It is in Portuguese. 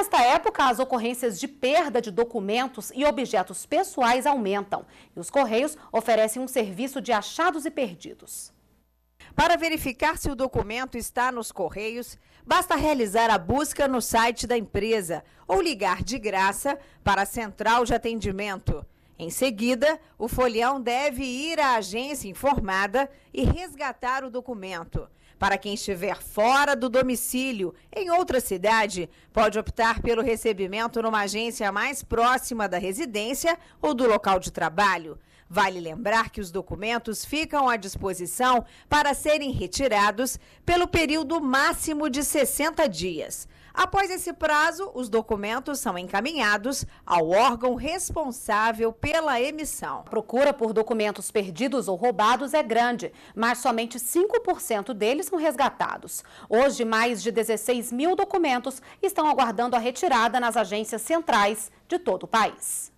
Nesta época, as ocorrências de perda de documentos e objetos pessoais aumentam e os Correios oferecem um serviço de achados e perdidos. Para verificar se o documento está nos Correios, basta realizar a busca no site da empresa ou ligar de graça para a central de atendimento em seguida, o folião deve ir à agência informada e resgatar o documento. Para quem estiver fora do domicílio, em outra cidade, pode optar pelo recebimento numa agência mais próxima da residência ou do local de trabalho. Vale lembrar que os documentos ficam à disposição para serem retirados pelo período máximo de 60 dias. Após esse prazo, os documentos são encaminhados ao órgão responsável pela emissão. A procura por documentos perdidos ou roubados é grande, mas somente 5% deles são resgatados. Hoje, mais de 16 mil documentos estão aguardando a retirada nas agências centrais de todo o país.